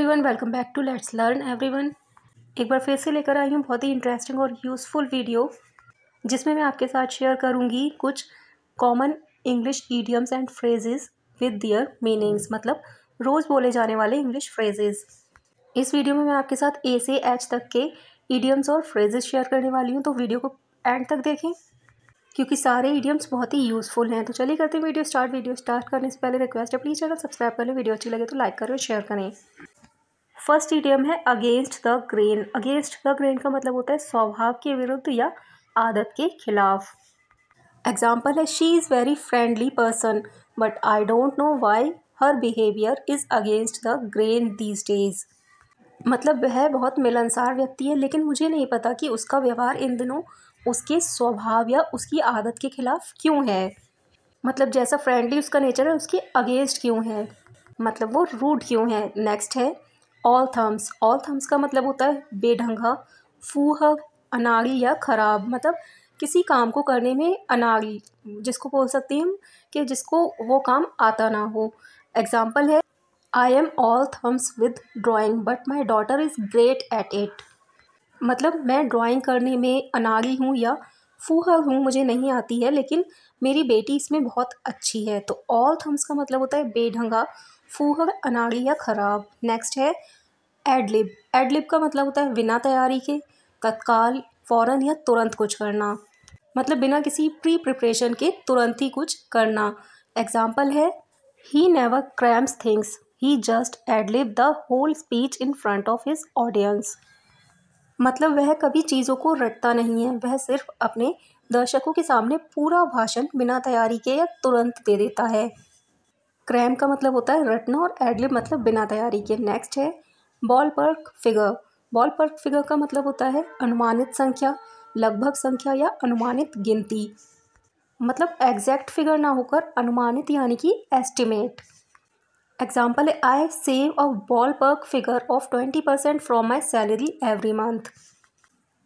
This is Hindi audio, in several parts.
everyone welcome back to let's learn everyone एक बार फिर से लेकर आई हूँ बहुत ही इंटरेस्टिंग और यूज़फुल वीडियो जिसमें मैं आपके साथ शेयर करूँगी कुछ common English idioms and phrases with their meanings मतलब रोज़ बोले जाने वाले इंग्लिश फ्रेजेस इस वीडियो में मैं आपके साथ ए से एच तक के ईडियम्स और फ्रेजेस शेयर करने वाली हूँ तो वीडियो को एंड तक देखें क्योंकि सारे ईडियम्स बहुत ही यूज़फुल हैं तो चलिए करते हैं वीडियो स्टार्ट वीडियो स्टार्ट करने से पहले रिक्वेस्ट है प्लीज़ चैनल सब्सक्राइब करें वीडियो अच्छी लगे तो लाइक करें और शेयर करें फर्स्ट इडियम है against the grain against the grain का मतलब होता है स्वभाव के विरुद्ध या आदत के खिलाफ एग्जाम्पल है she is very friendly person but I don't know why her behaviour is against the grain these days मतलब वह बहुत मिलनसार व्यक्ति है लेकिन मुझे नहीं पता कि उसका व्यवहार इन दिनों उसके स्वभाव या उसकी आदत के खिलाफ क्यों है मतलब जैसा फ्रेंडली उसका नेचर है उसके अगेंस्ट क्यों है मतलब वो रूड क्यों है नेक्स्ट है ऑल थम्स ऑल थम्स का मतलब होता है बेढंगा फूह अनाड़ी या खराब मतलब किसी काम को करने में अनाड़ी जिसको बोल सकते हैं हम कि जिसको वो काम आता ना हो एग्ज़ाम्पल है I am all thumbs with drawing but my daughter is great at it मतलब मैं ड्राॅइंग करने में अनाड़ी हूँ या फूहा हूँ मुझे नहीं आती है लेकिन मेरी बेटी इसमें बहुत अच्छी है तो ऑल थम्स का मतलब होता है बेढंगा फूहड़ अनाड़ी या ख़राब नेक्स्ट है एडलिब एडलिब का मतलब होता है बिना तैयारी के तत्काल फ़ौरन या तुरंत कुछ करना मतलब बिना किसी प्री प्रिपरेशन के तुरंत ही कुछ करना एग्ज़ाम्पल है he never crams things he just ad libs the whole speech in front of his audience मतलब वह कभी चीज़ों को रटता नहीं है वह सिर्फ अपने दर्शकों के सामने पूरा भाषण बिना तैयारी के या तुरंत दे देता है क्रैम का मतलब होता है रटना और एडलिप मतलब बिना तैयारी के नेक्स्ट है ballpark figure ballpark figure का मतलब होता है अनुमानित संख्या लगभग संख्या या अनुमानित गिनती मतलब एग्जैक्ट फिगर ना होकर अनुमानित यानी कि एस्टिमेट एग्जाम्पल है I save a ballpark figure of twenty percent from my salary every month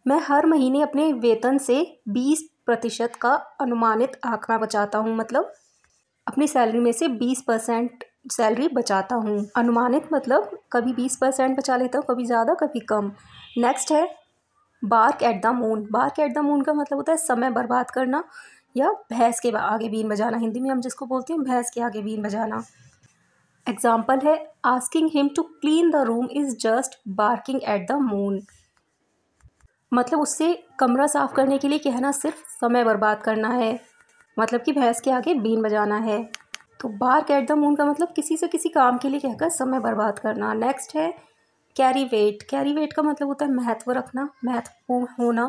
मैं हर महीने अपने वेतन से बीस प्रतिशत का अनुमानित आंकड़ा बचाता हूँ मतलब अपनी सैलरी में से बीस परसेंट सैलरी बचाता हूँ अनुमानित मतलब कभी बीस परसेंट बचा लेता हूँ कभी ज़्यादा कभी कम नेक्स्ट है bark at the moon bark at the moon का मतलब होता है समय बर्बाद करना या भैंस के आगे बीन बजाना हिंदी में हम जिसको बोलते हैं भैंस के आगे बीन बजाना एग्जाम्पल है asking him to clean the room is just barking at the moon मतलब उससे कमरा साफ़ करने के लिए कहना सिर्फ समय बर्बाद करना है मतलब कि भैंस के आगे बीन बजाना है तो बार कैट द मून का मतलब किसी से किसी काम के लिए कहकर समय बर्बाद करना नेक्स्ट है कैरी वेट कैरी वेट का मतलब होता है महत्व रखना महत्वपूर्ण होना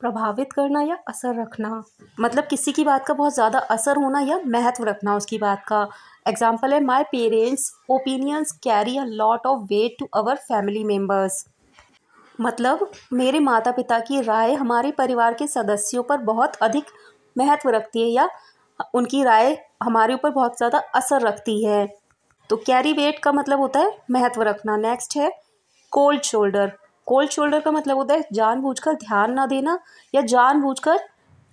प्रभावित करना या असर रखना मतलब किसी की बात का बहुत ज़्यादा असर होना या महत्व रखना उसकी बात का एग्जाम्पल है my parents opinions carry a lot of weight to our family members मतलब मेरे माता पिता की राय हमारे परिवार के सदस्यों पर बहुत अधिक महत्व रखती है या उनकी राय हमारे ऊपर बहुत ज़्यादा असर रखती है तो कैरी वेट का मतलब होता है महत्व रखना नेक्स्ट है कोल्ड शोल्डर कोल्ड शोल्डर का मतलब होता है जानबूझकर ध्यान ना देना या जानबूझकर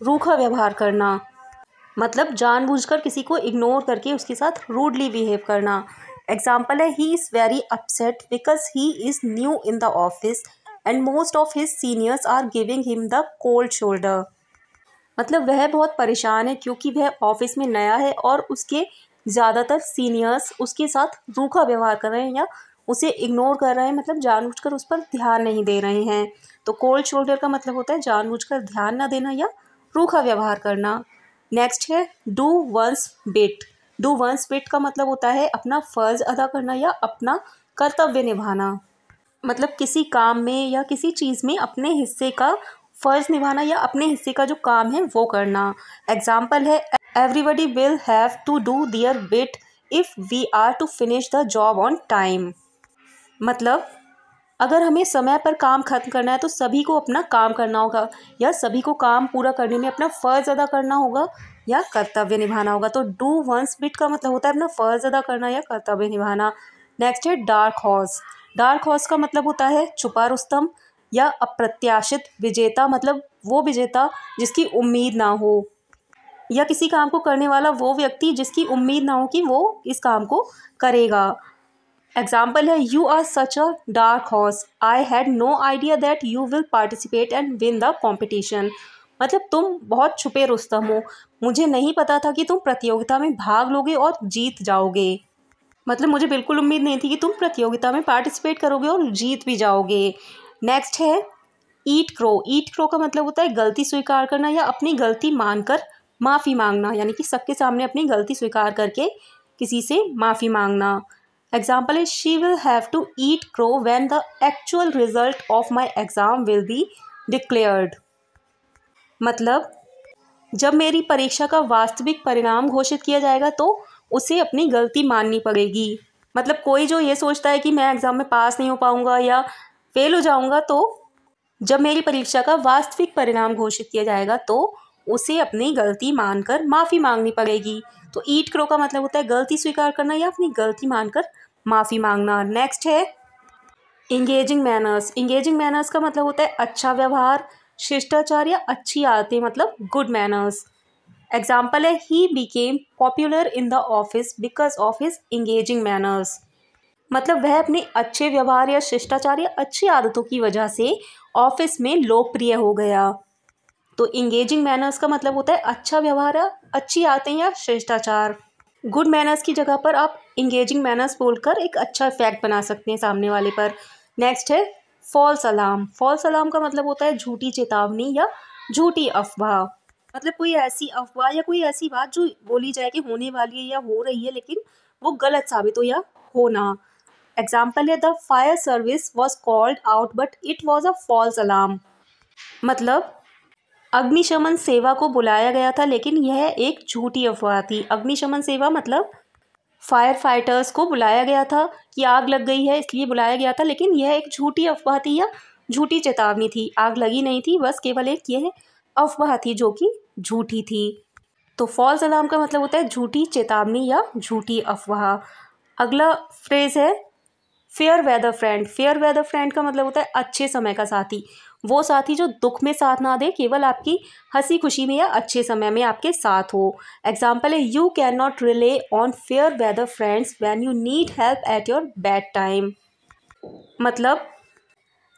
रूखा व्यवहार करना मतलब जानबूझकर किसी को इग्नोर करके उसके साथ रूडली बिहेव करना एग्जाम्पल है he is very upset because he is new in the office and most of his seniors are giving him the cold shoulder मतलब वह बहुत परेशान है क्योंकि वह ऑफिस में नया है और उसके ज़्यादातर सीनियर्स उसके साथ रूखा व्यवहार कर रहे हैं या उसे इग्नोर कर रहे हैं मतलब जानबूझकर उस पर ध्यान नहीं दे रहे हैं तो कोल्ड शोल्डर का मतलब होता है जानबूझकर ध्यान ना देना या रूखा व्यवहार करना नेक्स्ट है do one's bit do one's bit का मतलब होता है अपना फ़र्ज अदा करना या अपना कर्तव्य निभाना मतलब किसी काम में या किसी चीज़ में अपने हिस्से का फ़र्ज निभाना या अपने हिस्से का जो काम है वो करना एग्ज़ाम्पल है everybody will have to do their bit if we are to finish the job on time मतलब अगर हमें समय पर काम खत्म करना है तो सभी को अपना काम करना होगा या सभी को काम पूरा करने में अपना फ़र्ज अदा करना होगा या कर्तव्य निभाना होगा तो डू वंस बिट का मतलब होता है अपना फ़र्ज अदा करना या कर्तव्य निभाना नेक्स्ट है डार्क हॉर्स डार्क हॉर्स का मतलब होता है छुपा रुस्तम या अप्रत्याशित विजेता मतलब वो विजेता जिसकी उम्मीद ना हो या किसी काम को करने वाला वो व्यक्ति जिसकी उम्मीद ना हो कि वो इस काम को करेगा एग्जाम्पल है you are such a dark horse I had no idea that you will participate and win the competition मतलब तुम बहुत छुपे रुस्तम हो मुझे नहीं पता था कि तुम प्रतियोगिता में भाग लोगे और जीत जाओगे मतलब मुझे बिल्कुल उम्मीद नहीं थी कि तुम प्रतियोगिता में पार्टिसिपेट करोगे और जीत भी जाओगे नेक्स्ट है ईट क्रो ईट क्रो का मतलब होता है गलती स्वीकार करना या अपनी गलती मानकर माफ़ी मांगना यानी कि सबके सामने अपनी गलती स्वीकार करके किसी से माफ़ी मांगना एग्जाम्पल है she will have to eat crow when the actual result of my exam will be declared मतलब जब मेरी परीक्षा का वास्तविक परिणाम घोषित किया जाएगा तो उसे अपनी गलती माननी पड़ेगी मतलब कोई जो ये सोचता है कि मैं एग्ज़ाम में पास नहीं हो पाऊँगा या फेल हो जाऊंगा तो जब मेरी परीक्षा का वास्तविक परिणाम घोषित किया जाएगा तो उसे अपनी गलती मानकर माफ़ी मांगनी पड़ेगी तो ईट क्रो का मतलब होता है गलती स्वीकार करना या अपनी गलती मानकर माफ़ी मांगना नेक्स्ट है इंगेजिंग मैनर्स इंगेजिंग मैनर्स का मतलब होता है अच्छा व्यवहार शिष्टाचार या अच्छी आदतें मतलब गुड मैनर्स एग्जाम्पल है he became popular in the office because of his engaging manners मतलब वह अपने अच्छे व्यवहार या शिष्टाचार या अच्छी आदतों की वजह से ऑफिस में लोकप्रिय हो गया तो इंगेजिंग मैनर्स का मतलब होता है अच्छा व्यवहार अच्छी आदतें या शिष्टाचार गुड मैनर्स की जगह पर आप इंगेजिंग मैनर्स बोलकर एक अच्छा इफेक्ट बना सकते हैं सामने वाले पर नेक्स्ट है फॉल्स अलार्म फॉल्स अलार्म का मतलब होता है झूठी चेतावनी या झूठी अफवाह मतलब कोई ऐसी अफवाह या कोई ऐसी बात जो बोली जाए कि होने वाली है या हो रही है लेकिन वो गलत साबित हो या होना एग्जाम्पल है the fire service was called out but it was a false alarm मतलब अग्निशमन सेवा को बुलाया गया था लेकिन यह एक झूठी अफवाह थी अग्निशमन सेवा मतलब फायर फाइटर्स को बुलाया गया था कि आग लग गई है इसलिए बुलाया गया था लेकिन यह एक झूठी अफवाह थी या झूठी चेतावनी थी आग लगी नहीं थी बस केवल एक यह अफवाह थी जो कि झूठी थी तो फॉल्स अलार्म का मतलब होता है झूठी चेतावनी या झूठी अफवाह अगला फ्रेज है fair weather friend fair weather friend का मतलब होता है अच्छे समय का साथी वो साथी जो दुख में साथ ना दे केवल आपकी हंसी खुशी में या अच्छे समय में आपके साथ हो एग्जाम्पल है you can not rely on fair weather friends when you need help at your bad time मतलब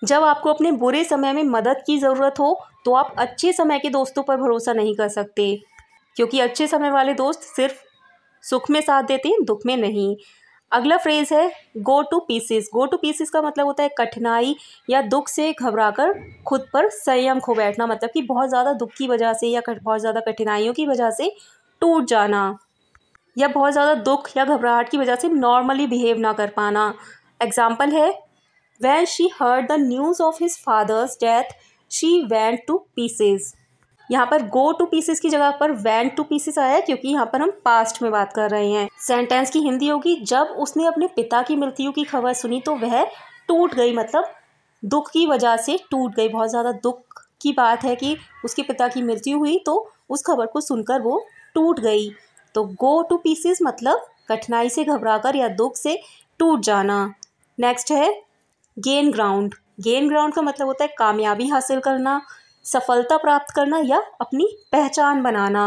जब आपको अपने बुरे समय में मदद की ज़रूरत हो तो आप अच्छे समय के दोस्तों पर भरोसा नहीं कर सकते क्योंकि अच्छे समय वाले दोस्त सिर्फ सुख में साथ देते हैं दुख में नहीं अगला फ्रेज है go to pieces go to pieces का मतलब होता है कठिनाई या दुख से घबराकर खुद पर संयम खो बैठना मतलब कि बहुत ज़्यादा दुख की वजह से या बहुत ज़्यादा कठिनाइयों की वजह से टूट जाना या बहुत ज़्यादा दुख या घबराहट की वजह से नॉर्मली बिहेव ना कर पाना एग्जाम्पल है when she heard the news of his father's death she went to pieces यहाँ पर गो टू पीसेस की जगह पर वैन टू पीसेस आया है क्योंकि यहाँ पर हम पास्ट में बात कर रहे हैं सेंटेंस की हिंदी होगी जब उसने अपने पिता की मृत्यु की खबर सुनी तो वह टूट गई मतलब दुख की वजह से टूट गई बहुत ज़्यादा दुख की बात है कि उसके पिता की मृत्यु हुई तो उस खबर को सुनकर वो टूट गई तो गो टू पीसेस मतलब कठिनाई से घबराकर या दुख से टूट जाना नेक्स्ट है गेन ग्राउंड गेन ग्राउंड का मतलब होता है कामयाबी हासिल करना सफलता प्राप्त करना या अपनी पहचान बनाना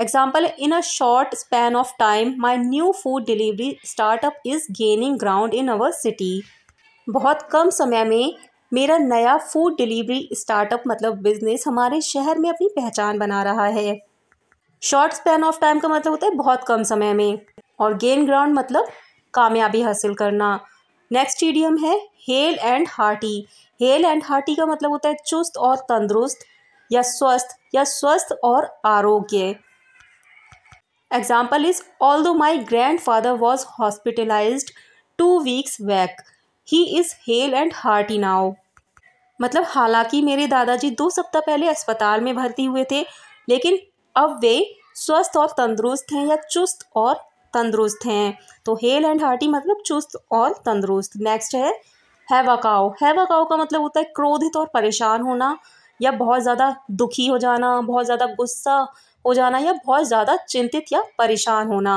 example in a short span of time my new food delivery startup is gaining ground in our city बहुत कम समय में मेरा नया फूड डिलीवरी स्टार्टअप मतलब बिजनेस हमारे शहर में अपनी पहचान बना रहा है शॉर्ट स्पैन ऑफ टाइम का मतलब होता है बहुत कम समय में और गेन ग्राउंड मतलब कामयाबी हासिल करना नेक्स्ट ईडियम है hale and hearty hale and hearty का मतलब होता है चुस्त और तंदुरुस्त या स्वस्थ या स्वस्थ और आरोग्य example is although my grandfather was hospitalise two weeks back he is hale and hearty now मतलब हालांकि मेरे दादाजी दो सप्ताह पहले अस्पताल में भर्ती हुए थे लेकिन अब वे स्वस्थ और तंदुरुस्त हैं या चुस्त और तंदुरुस्त हैं तो हेल एंड हार्टी मतलब चुस्त और तंदुरुस्त नेक्स्ट है है हैवाकाओ का मतलब होता है क्रोधित और परेशान होना या बहुत ज़्यादा दुखी हो जाना बहुत ज़्यादा गुस्सा हो जाना या बहुत ज़्यादा चिंतित या परेशान होना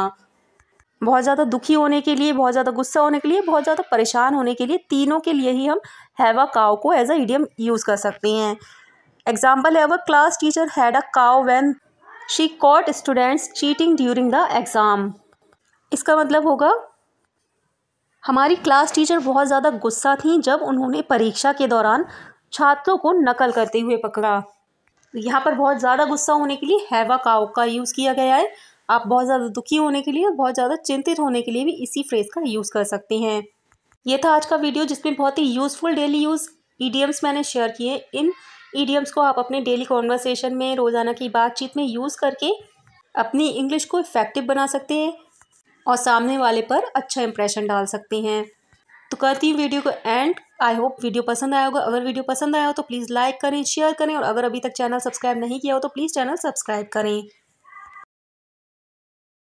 बहुत ज़्यादा दुखी होने के लिए बहुत ज़्यादा गुस्सा होने के लिए बहुत ज़्यादा परेशान होने के लिए तीनों के लिए ही हम हैवा काओ को एज अ ईडियम यूज़ कर सकते हैं एग्जाम्पल है our class teacher had a cow when she caught students cheating during the exam इसका मतलब होगा हमारी क्लास टीचर बहुत ज़्यादा गुस्सा थी जब उन्होंने परीक्षा के दौरान छात्रों को नकल करते हुए पकड़ा यहाँ पर बहुत ज़्यादा गुस्सा होने के लिए हैवा काउ का यूज़ किया गया है आप बहुत ज़्यादा दुखी होने के लिए और बहुत ज़्यादा चिंतित होने के लिए भी इसी फ्रेज़ का यूज़ कर सकते हैं ये था आज का वीडियो जिसमें बहुत ही यूज़फुल डेली यूज़ ईडियम्स मैंने शेयर किए इन ईडियम्स को आप अपने डेली कॉन्वर्सेशन में रोज़ाना की बातचीत में यूज़ करके अपनी इंग्लिश को इफ़ेक्टिव बना सकते हैं और सामने वाले पर अच्छा इंप्रेशन डाल सकती हैं तो करती हूँ वीडियो को एंड आई होप वीडियो पसंद आया होगा अगर वीडियो पसंद आया हो तो प्लीज़ लाइक करें शेयर करें और अगर अभी तक चैनल सब्सक्राइब नहीं किया हो तो प्लीज़ चैनल सब्सक्राइब करें